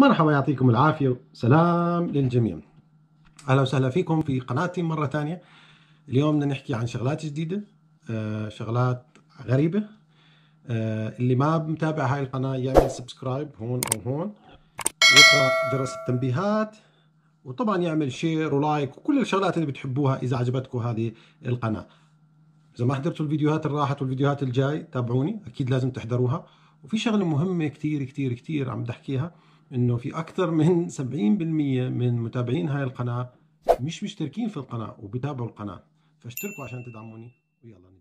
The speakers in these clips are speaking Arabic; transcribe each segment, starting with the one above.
مرحبا يعطيكم العافية سلام للجميع أهلا وسهلا فيكم في قناتي مرة ثانية اليوم بدنا نحكي عن شغلات جديدة آه، شغلات غريبة آه، اللي ما متابع هاي القناة يعمل سبسكرايب هون أو هون يقرأ جرس التنبيهات وطبعا يعمل شير ولايك وكل الشغلات اللي بتحبوها إذا عجبتكم هذه القناة إذا ما حضرتوا الفيديوهات اللي راحت والفيديوهات الجاي تابعوني أكيد لازم تحضروها وفي شغلة مهمة كتير كتير كتير عم بدي أحكيها انه في اكثر من 70% من متابعين هاي القناه مش مشتركين في القناه وبتابعوا القناه فاشتركوا عشان تدعموني ويلا نبدا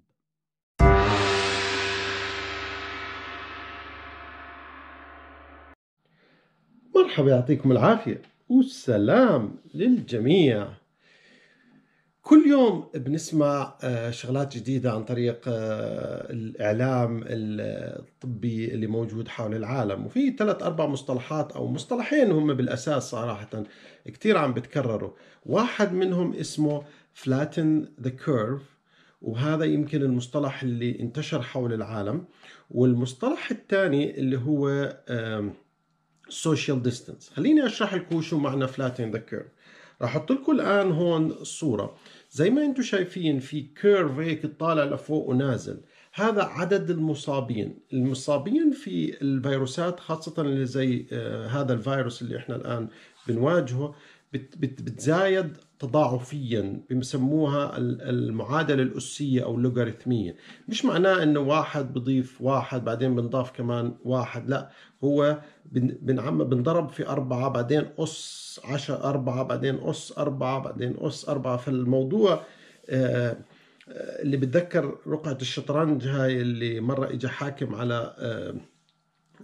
مرحبا يعطيكم العافيه والسلام للجميع كل يوم بنسمع آه، شغلات جديدة عن طريق آه، الإعلام الطبي اللي موجود حول العالم وفي ثلاث أربع مصطلحات أو مصطلحين هم بالأساس صراحة كتير عم بتكرروا واحد منهم اسمه flatten the curve وهذا يمكن المصطلح اللي انتشر حول العالم والمصطلح الثاني اللي هو social distance خليني أشرح لكم شو معنى flatten the curve راح احط لكم الان هون الصوره زي ما انتم شايفين في كيرف هيك طالع لفوق ونازل هذا عدد المصابين المصابين في الفيروسات خاصة اللي زي آه، هذا الفيروس اللي احنا الآن بنواجهه بتزايد تضاعفيا بسموها المعادله الاسيه او اللوغاريتميه مش معناه انه واحد بضيف واحد بعدين بنضاف كمان واحد لا هو بنعم بنضرب في أربعة بعدين أس 10 أربعة بعدين أس أربعة بعدين أس أربعة فالموضوع آه، آه، اللي بتذكر رقعة الشطرنج هاي اللي مرة إجا حاكم على اجى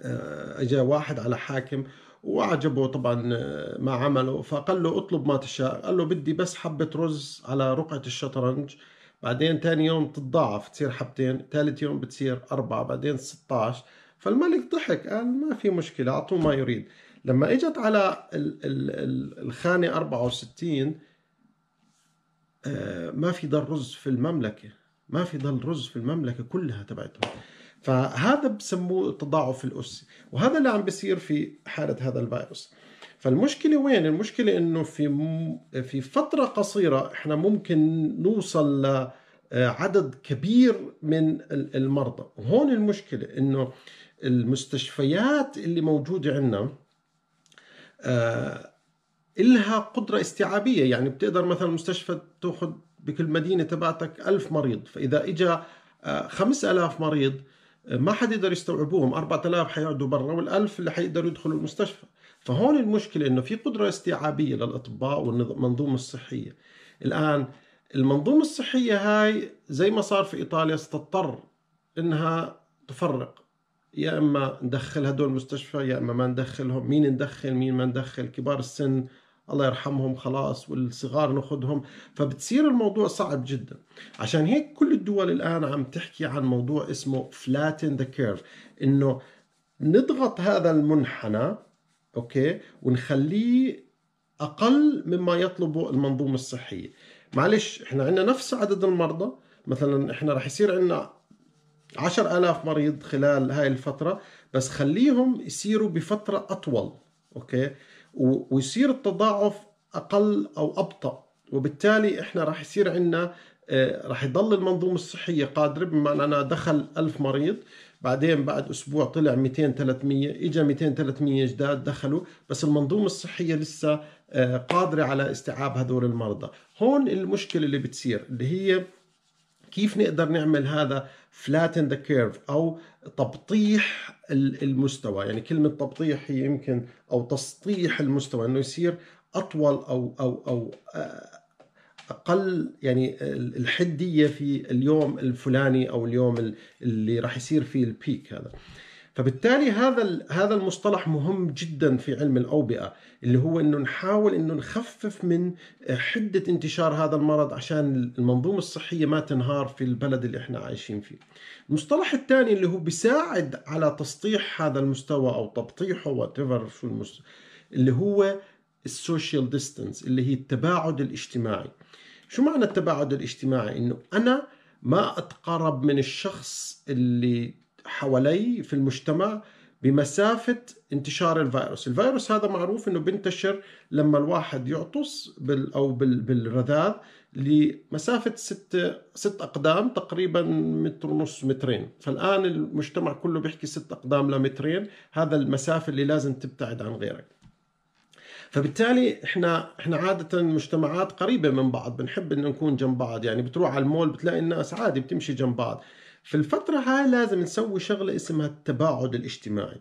آه، إجا واحد على حاكم وعجبه طبعا آه، ما عمله فقال له اطلب ما تشاء قال له بدي بس حبة رز على رقعة الشطرنج بعدين تاني يوم تتضاعف تصير حبتين ثالث يوم بتصير أربعة بعدين 16 فالملك ضحك قال ما في مشكلة أعطوه ما يريد لما اجت على الخانة 64 آه، ما في ضل رز في المملكة ما في ضل رز في المملكة كلها تبعتهم فهذا بسموه التضاعف الأسي وهذا اللي عم بيصير في حالة هذا الفيروس فالمشكلة وين؟ المشكلة إنه في م... في فترة قصيرة إحنا ممكن نوصل لعدد آه، كبير من المرضى، وهون المشكلة إنه المستشفيات اللي موجودة عندنا آه إلها قدرة استيعابية، يعني بتقدر مثلا مستشفى تاخذ بكل مدينة تبعتك ألف مريض، فإذا إجا 5000 آه، مريض ما حد يقدر يستوعبوهم 4000 حيقعدوا برا وال1000 اللي حيقدروا يدخلوا المستشفى فهون المشكلة انه في قدرة استيعابية للاطباء والمنظومة الصحية الان المنظومة الصحية هاي زي ما صار في ايطاليا ستضطر انها تفرق يا اما ندخل هدول المستشفى يا اما ما ندخلهم مين ندخل مين ما ندخل كبار السن الله يرحمهم خلاص والصغار ناخذهم فبتصير الموضوع صعب جدا عشان هيك كل الدول الآن عم تحكي عن موضوع اسمه فلاتن ذا كيرف إنه نضغط هذا المنحنى أوكي ونخليه أقل مما يطلبه المنظومة الصحية معلش إحنا عندنا نفس عدد المرضى مثلا إحنا رح يصير عندنا عشر ألاف مريض خلال هاي الفترة بس خليهم يصيروا بفترة أطول أوكي ويصير التضاعف اقل او ابطا وبالتالي احنا راح يصير عندنا آه، راح يضل المنظومه الصحيه قادره بمعنى انا دخل 1000 مريض بعدين بعد اسبوع طلع 200 300 اجى 200 300 جداد دخلوا بس المنظومه الصحيه لسه آه، قادره على استيعاب هذول المرضى هون المشكله اللي بتصير اللي هي كيف نقدر نعمل هذا فلاتن ذا كيرف او تبطيح المستوى يعني كلمه تبطيح هي يمكن او تسطيح المستوى انه يصير اطول او او او آه، اقل يعني الحديه في اليوم الفلاني او اليوم اللي راح يصير فيه البيك هذا فبالتالي هذا هذا المصطلح مهم جدا في علم الاوبئه اللي هو انه نحاول انه نخفف من آه، حده انتشار هذا المرض عشان المنظومه الصحيه ما تنهار في البلد اللي احنا عايشين فيه. المصطلح الثاني اللي هو بيساعد على تسطيح هذا المستوى او تبطيحه وات شو المست... اللي هو السوشيال ديستانس اللي هي التباعد الاجتماعي. شو معنى التباعد الاجتماعي؟ انه انا ما اتقرب من الشخص اللي حوالي في المجتمع بمسافة انتشار الفيروس الفيروس هذا معروف انه بينتشر لما الواحد يعطس بال او بال بالرذاذ لمسافة ست, ست أقدام تقريبا متر ونص مترين فالآن المجتمع كله بيحكي ست أقدام لمترين هذا المسافة اللي لازم تبتعد عن غيرك فبالتالي احنا احنا عاده مجتمعات قريبه من بعض بنحب ان نكون جنب بعض يعني بتروح على المول بتلاقي الناس عادي بتمشي جنب بعض في الفتره هاي لازم نسوي شغله اسمها التباعد الاجتماعي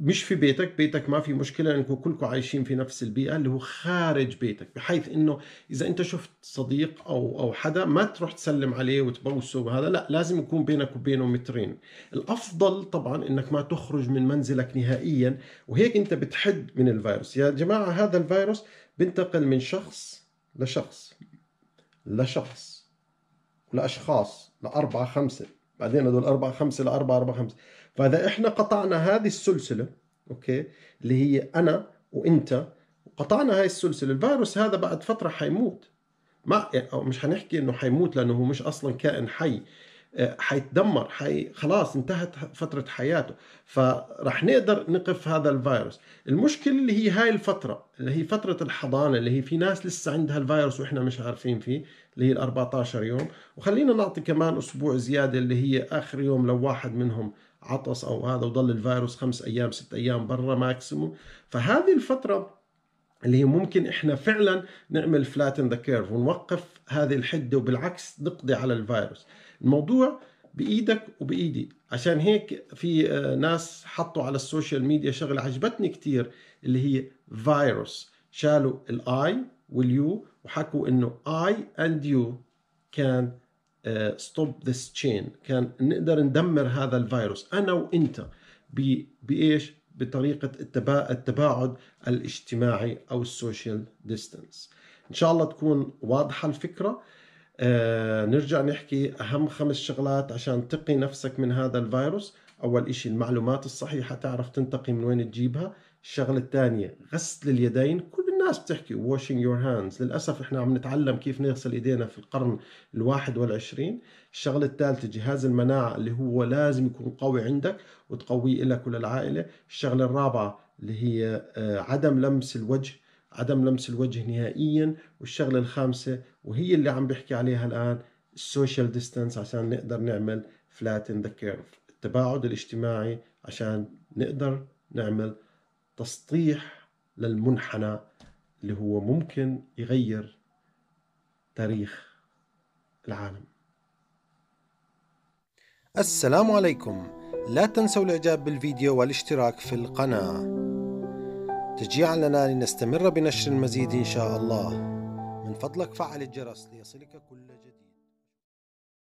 مش في بيتك بيتك ما في مشكلة انكم كلكم عايشين في نفس البيئة اللي هو خارج بيتك بحيث انه اذا انت شفت صديق او او حدا ما تروح تسلم عليه وتبوسه وهذا لا لازم يكون بينك وبينه مترين الافضل طبعا انك ما تخرج من منزلك نهائيا وهيك انت بتحد من الفيروس يا جماعة هذا الفيروس بنتقل من شخص لشخص لشخص لأشخاص لأربعة خمسة بعدين هذول 4 5 لأربعة 4 خمسة 5 فاذا احنا قطعنا هذه السلسله اوكي اللي هي انا وانت قطعنا هاي السلسله الفيروس هذا بعد فتره حيموت ما يعني مش حنحكي انه حيموت لانه هو مش اصلا كائن حي آه، حيتدمر حي... خلاص انتهت فترة حياته فراح نقدر نقف هذا الفيروس المشكلة اللي هي هاي الفترة اللي هي فترة الحضانة اللي هي في ناس لسه عندها الفيروس وإحنا مش عارفين فيه اللي هي ال 14 يوم وخلينا نعطي كمان أسبوع زيادة اللي هي آخر يوم لو واحد منهم عطس أو هذا وضل الفيروس خمس أيام ست أيام برا ماكسيموم فهذه الفترة اللي هي ممكن احنا فعلا نعمل فلاتن ذا كيرف ونوقف هذه الحده وبالعكس نقضي على الفيروس الموضوع بايدك وبايدي عشان هيك في آه، ناس حطوا على السوشيال ميديا شغله عجبتني كثير اللي هي فيروس شالوا الاي واليو وحكوا انه اي اند يو كان ستوب ذس تشين كان نقدر ندمر هذا الفيروس انا وانت بايش بطريقة التباعد الاجتماعي أو السوشيال ديستانس إن شاء الله تكون واضحة الفكرة آه نرجع نحكي أهم خمس شغلات عشان تقي نفسك من هذا الفيروس أول إشي المعلومات الصحيحة تعرف تنتقي من وين تجيبها الشغلة الثانية غسل اليدين كل الناس بتحكي washing your hands للأسف احنا عم نتعلم كيف نغسل ايدينا في القرن الواحد والعشرين الشغلة الثالثة جهاز المناعة اللي هو لازم يكون قوي عندك وتقويه لك وللعائلة الشغلة الرابعة اللي هي آه، عدم لمس الوجه عدم لمس الوجه نهائيا والشغلة الخامسة وهي اللي عم بحكي عليها الآن السوشيال ديستانس عشان نقدر نعمل flatten ذا كيرف التباعد الاجتماعي عشان نقدر نعمل تسطيح للمنحنى اللي هو ممكن يغير تاريخ العالم السلام عليكم لا تنسوا الاعجاب بالفيديو والاشتراك في القناه تشجيعا لنا لنستمر بنشر المزيد إن شاء الله من فضلك فعل الجرس ليصلك كل جديد